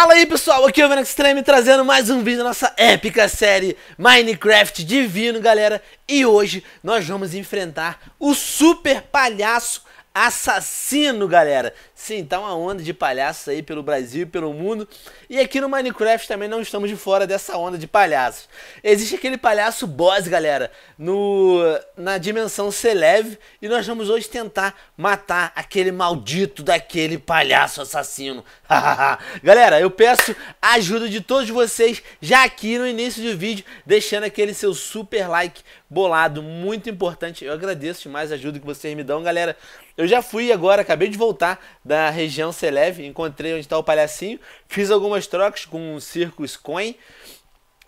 Fala aí pessoal, aqui é o Venex Extreme trazendo mais um vídeo da nossa épica série Minecraft Divino, galera. E hoje nós vamos enfrentar o super palhaço assassino, galera. Sim, tá uma onda de palhaços aí pelo Brasil e pelo mundo. E aqui no Minecraft também não estamos de fora dessa onda de palhaços. Existe aquele palhaço boss, galera, no na dimensão Celeve, e nós vamos hoje tentar matar aquele maldito daquele palhaço assassino. galera, eu peço a ajuda de todos vocês já aqui no início do vídeo, deixando aquele seu super like bolado, muito importante. Eu agradeço demais a ajuda que vocês me dão, galera. Eu já fui agora, acabei de voltar da região Celeve, encontrei onde está o palhacinho, fiz algumas trocas com um circo Coin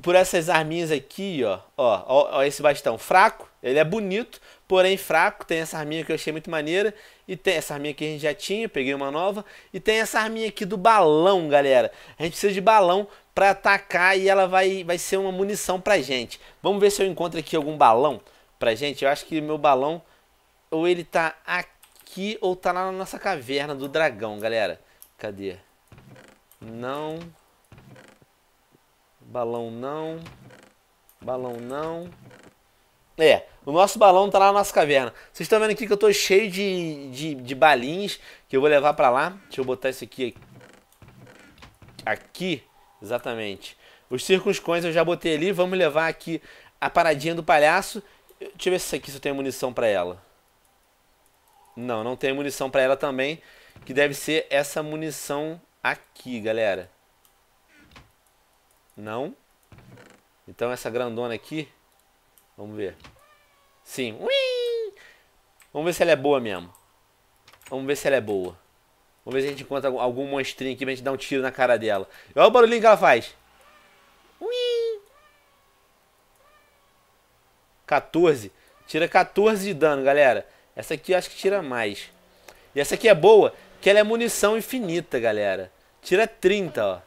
por essas arminhas aqui, ó. Ó, ó, ó, esse bastão fraco, ele é bonito, porém fraco, tem essa arminha que eu achei muito maneira, e tem essa arminha que a gente já tinha, peguei uma nova, e tem essa arminha aqui do balão, galera. A gente precisa de balão para atacar e ela vai, vai ser uma munição pra gente. Vamos ver se eu encontro aqui algum balão pra gente. Eu acho que meu balão ou ele tá aqui aqui ou tá lá na nossa caverna do dragão, galera. Cadê? Não. Balão não. Balão não. É, o nosso balão tá lá na nossa caverna. Vocês estão vendo aqui que eu tô cheio de, de, de balinhas que eu vou levar pra lá. Deixa eu botar isso aqui. Aqui, exatamente. Os coins eu já botei ali. Vamos levar aqui a paradinha do palhaço. Deixa eu ver se aqui se eu tenho munição pra ela. Não, não tem munição para ela também, que deve ser essa munição aqui, galera. Não. Então essa grandona aqui, vamos ver. Sim. Ui! Vamos ver se ela é boa mesmo. Vamos ver se ela é boa. Vamos ver se a gente encontra algum monstrinho aqui pra gente dar um tiro na cara dela. Olha o barulhinho que ela faz. Ui! 14. Tira 14 de dano, galera. Essa aqui eu acho que tira mais. E essa aqui é boa, que ela é munição infinita, galera. Tira 30, ó.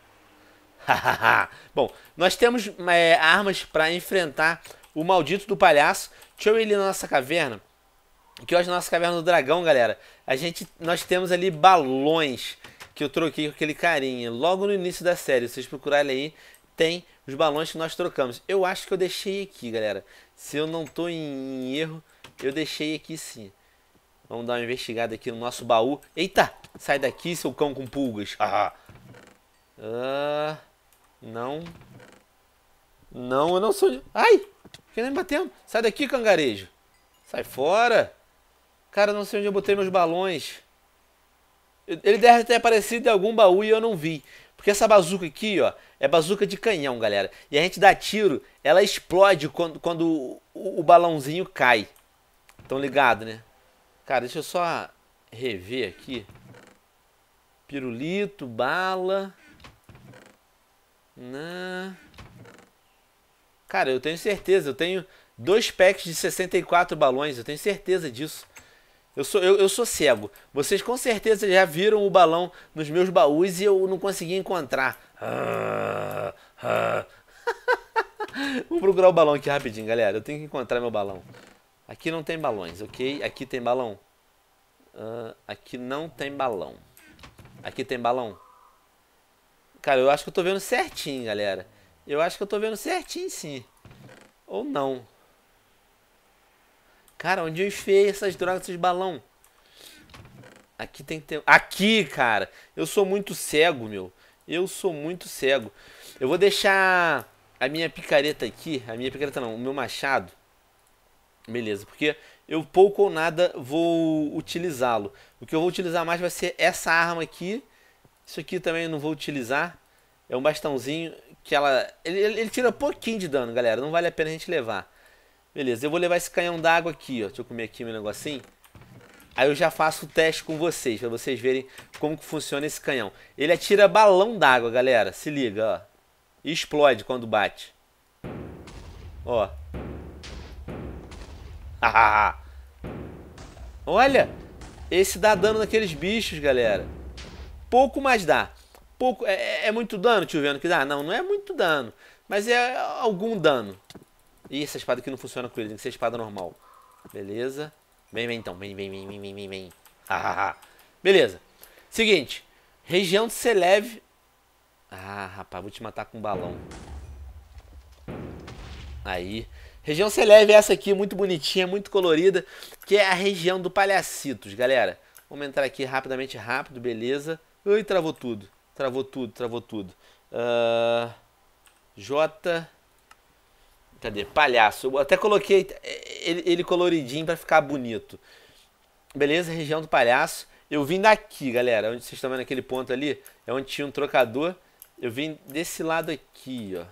Bom, nós temos é, armas para enfrentar o maldito do palhaço. Deixa eu ir ali na nossa caverna. Que hoje na nossa caverna do dragão, galera, a gente, nós temos ali balões que eu troquei com aquele carinha. Logo no início da série, se vocês procurarem aí, tem os balões que nós trocamos. Eu acho que eu deixei aqui, galera. Se eu não tô em erro, eu deixei aqui sim. Vamos dar uma investigada aqui no nosso baú. Eita! Sai daqui, seu cão com pulgas. Ah. ah não. Não, eu não sou... Ai! Fiquei nem batendo. Sai daqui, cangarejo. Sai fora. Cara, não sei onde eu botei meus balões. Ele deve ter aparecido em algum baú e eu não vi. Porque essa bazuca aqui, ó, é bazuca de canhão, galera. E a gente dá tiro, ela explode quando, quando o, o balãozinho cai. Tão ligado, né? Cara, deixa eu só rever aqui. Pirulito, bala. Na... Né? Cara, eu tenho certeza. Eu tenho dois packs de 64 balões. Eu tenho certeza disso. Eu sou, eu, eu, sou cego. Vocês com certeza já viram o balão nos meus baús e eu não consegui encontrar. Ah, ah. Vou procurar o balão aqui rapidinho, galera. Eu tenho que encontrar meu balão. Aqui não tem balões, ok? Aqui tem balão. Uh, aqui não tem balão. Aqui tem balão. Cara, eu acho que eu tô vendo certinho, galera. Eu acho que eu tô vendo certinho, sim. Ou não. Cara, onde eu enfiei essas drogas, esses balão? Aqui tem que ter... Aqui, cara! Eu sou muito cego, meu. Eu sou muito cego. Eu vou deixar a minha picareta aqui. A minha picareta não, o meu machado. Beleza, porque eu pouco ou nada vou utilizá-lo. O que eu vou utilizar mais vai ser essa arma aqui. Isso aqui também eu não vou utilizar. É um bastãozinho que ela... Ele, ele tira pouquinho de dano, galera. Não vale a pena a gente levar. Beleza, eu vou levar esse canhão d'água aqui, ó. Deixa eu comer aqui meu negocinho. Aí eu já faço o teste com vocês, para vocês verem como que funciona esse canhão. Ele atira balão d'água, galera. Se liga, ó. E explode quando bate. Ó. Olha, esse dá dano naqueles bichos, galera. Pouco, mais dá. Pouco, é, é, é muito dano, tio vendo que dá? Não, não é muito dano. Mas é algum dano. Ih, essa espada aqui não funciona com ele, tem que ser espada normal. Beleza. Vem, vem então, vem, vem, vem, vem, vem, vem. Beleza. Seguinte, região de Seleve... Ah, rapaz, vou te matar com um balão. Aí. Região Celeve é essa aqui, muito bonitinha, muito colorida, que é a região do Palhacitos, galera. Vamos entrar aqui rapidamente, rápido, beleza. Ui, travou tudo, travou tudo, travou tudo. Uh, J... Cadê? Palhaço. Eu até coloquei é, ele, ele coloridinho para ficar bonito. Beleza, região do Palhaço. Eu vim daqui, galera, onde vocês estão vendo aquele ponto ali, é onde tinha um trocador. Eu vim desse lado aqui, ó.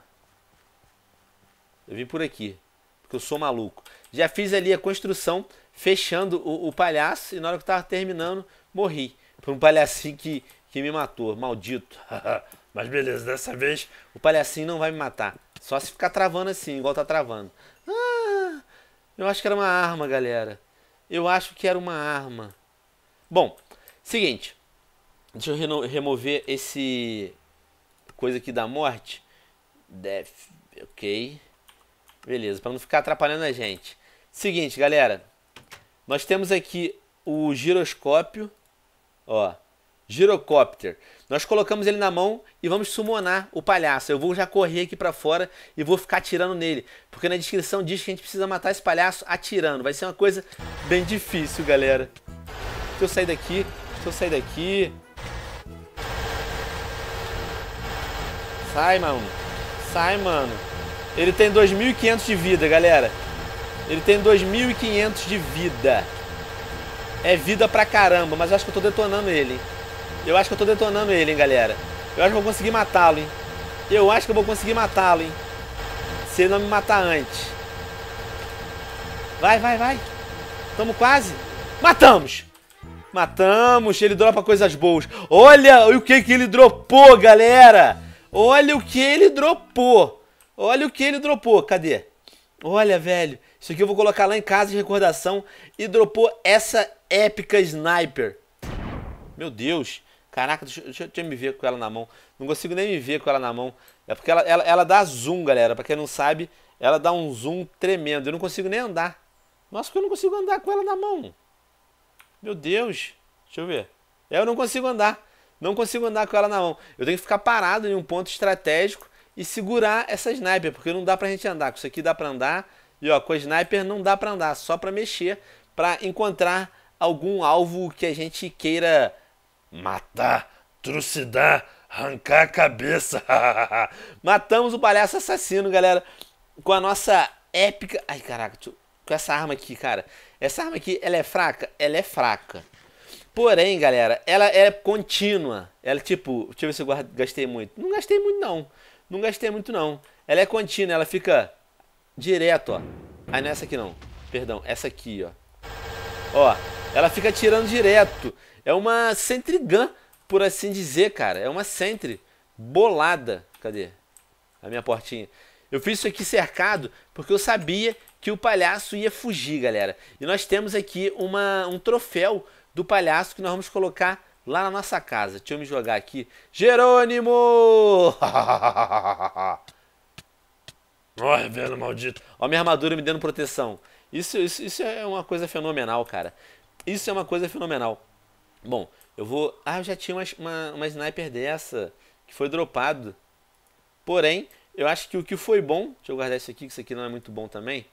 Eu vim por aqui, porque eu sou maluco. Já fiz ali a construção, fechando o, o palhaço, e na hora que eu tava terminando, morri. Por um palhacinho que, que me matou, maldito. Mas beleza, dessa vez o palhacinho não vai me matar. Só se ficar travando assim, igual tá travando. Ah, eu acho que era uma arma, galera. Eu acho que era uma arma. Bom, seguinte. Deixa eu remover esse coisa aqui da morte. Death, ok. Beleza, para não ficar atrapalhando a gente. Seguinte, galera. Nós temos aqui o giroscópio, ó, girocopter. Nós colocamos ele na mão e vamos summonar o palhaço. Eu vou já correr aqui para fora e vou ficar atirando nele, porque na descrição diz que a gente precisa matar esse palhaço atirando. Vai ser uma coisa bem difícil, galera. Se eu sair daqui, se eu sair daqui... Sai, mano. Sai, mano. Ele tem 2.500 de vida, galera. Ele tem 2.500 de vida. É vida pra caramba, mas eu acho que eu tô detonando ele, hein? Eu acho que eu tô detonando ele, hein, galera. Eu acho que eu vou conseguir matá-lo, hein? Eu acho que eu vou conseguir matá-lo, hein? Se ele não me matar antes. Vai, vai, vai. Tamo quase. Matamos! Matamos, ele dropa coisas boas. Olha o que, que ele dropou, galera! Olha o que ele dropou! Olha o que ele dropou, cadê? Olha, velho, isso aqui eu vou colocar lá em casa de recordação e dropou essa épica sniper. Meu Deus, caraca, deixa, deixa, deixa eu me ver com ela na mão. Não consigo nem me ver com ela na mão. É porque ela, ela, ela dá zoom, galera, pra quem não sabe, ela dá um zoom tremendo. Eu não consigo nem andar. Nossa, que eu não consigo andar com ela na mão. Meu Deus, deixa eu ver. É, eu não consigo andar, não consigo andar com ela na mão. Eu tenho que ficar parado em um ponto estratégico e segurar essa sniper, porque não dá pra gente andar. Com isso aqui dá pra andar. E ó, com a sniper não dá pra andar, só pra mexer, pra encontrar algum alvo que a gente queira matar, trucidar, arrancar a cabeça. Matamos o palhaço assassino, galera, com a nossa épica... Ai, caraca, com essa arma aqui, cara. Essa arma aqui, ela é fraca? Ela é fraca. Porém, galera, ela é contínua. Ela, tipo, deixa eu ver se eu gastei muito. Não gastei muito, não. Não gastei muito não. Ela é contínua, ela fica direto, ó. Ah, não é essa aqui não. Perdão, essa aqui, ó. Ó, ela fica tirando direto. É uma sentry gun, por assim dizer, cara. É uma sentry bolada. Cadê? A minha portinha. Eu fiz isso aqui cercado porque eu sabia que o palhaço ia fugir, galera. E nós temos aqui uma, um troféu do palhaço que nós vamos colocar lá na nossa casa. Deixa eu me jogar aqui. Jerônimo! Ó, velho maldito. Ó, minha armadura me dando proteção. Isso, isso, isso é uma coisa fenomenal, cara. Isso é uma coisa fenomenal. Bom, eu vou. Ah, eu já tinha uma, uma, uma sniper dessa que foi dropado. Porém, eu acho que o que foi bom. Deixa eu guardar isso aqui, que isso aqui não é muito bom também.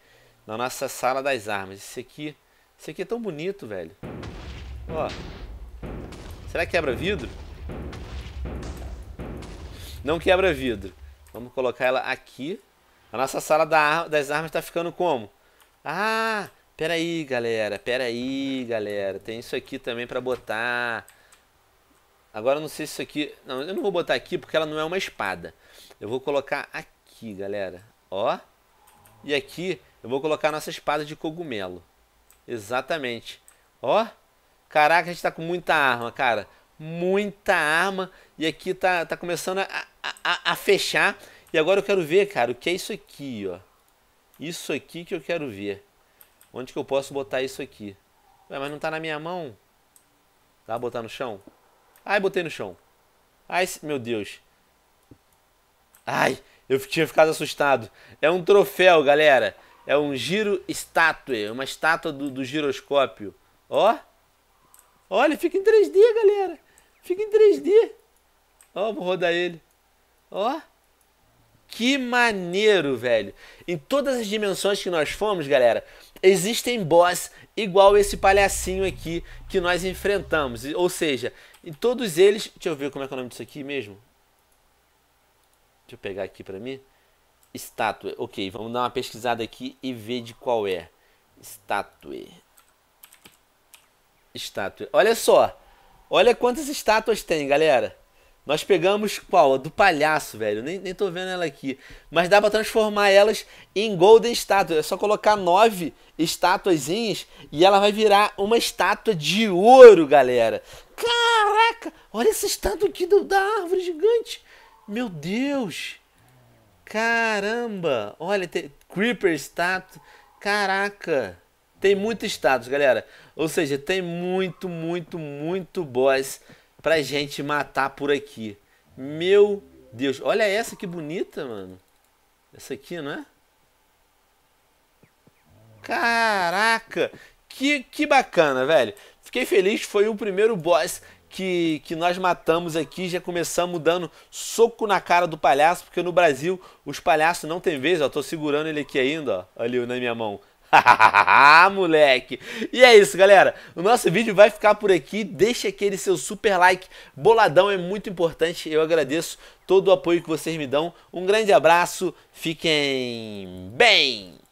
Na nossa sala das armas. Isso aqui. isso aqui é tão bonito, velho. Ó. Será que quebra vidro? Não quebra vidro. Vamos colocar ela aqui. A nossa sala das armas está ficando como? Ah, peraí, galera. Peraí, galera. Tem isso aqui também para botar. Agora eu não sei se isso aqui... Não, eu não vou botar aqui porque ela não é uma espada. Eu vou colocar aqui, galera. Ó. E aqui eu vou colocar a nossa espada de cogumelo. Exatamente. Ó. Caraca, a gente tá com muita arma, cara. Muita arma. E aqui tá, tá começando a, a, a fechar. E agora eu quero ver, cara, o que é isso aqui, ó. Isso aqui que eu quero ver. Onde que eu posso botar isso aqui? Ué, mas não tá na minha mão? Dá pra botar no chão? Ai, botei no chão. Ai, meu Deus. Ai, eu tinha ficado assustado. É um troféu, galera. É um giro estátua, é uma estátua do, do giroscópio. Ó. Olha, fica em 3D, galera. Fica em 3D. Ó, vou rodar ele. Ó. Que maneiro, velho. Em todas as dimensões que nós fomos, galera, existem boss igual esse palhacinho aqui que nós enfrentamos. Ou seja, em todos eles... Deixa eu ver como é que é o nome disso aqui mesmo. Deixa eu pegar aqui pra mim. Estátua. Ok, vamos dar uma pesquisada aqui e ver de qual é. Estátua estátua. Olha só. Olha quantas estátuas tem, galera. Nós pegamos qual? A do palhaço, velho. Nem, nem tô vendo ela aqui. Mas dá pra transformar elas em Golden Statue. É só colocar nove estátuazinhas e ela vai virar uma estátua de ouro, galera. Caraca! Olha essa estátua aqui do, da árvore gigante. Meu Deus! Caramba! Olha, tem, Creeper Statue. Caraca! Tem muito status, galera. Ou seja, tem muito, muito, muito boss pra gente matar por aqui. Meu Deus. Olha essa que bonita, mano. Essa aqui, não é? Caraca! Que, que bacana, velho. Fiquei feliz, foi o primeiro boss que, que nós matamos aqui. Já começamos dando soco na cara do palhaço, porque no Brasil os palhaços não tem vez. Ó, tô segurando ele aqui ainda, ó, ali na minha mão. moleque! E é isso, galera. O nosso vídeo vai ficar por aqui. Deixa aquele seu super like. Boladão é muito importante. Eu agradeço todo o apoio que vocês me dão. Um grande abraço. Fiquem bem!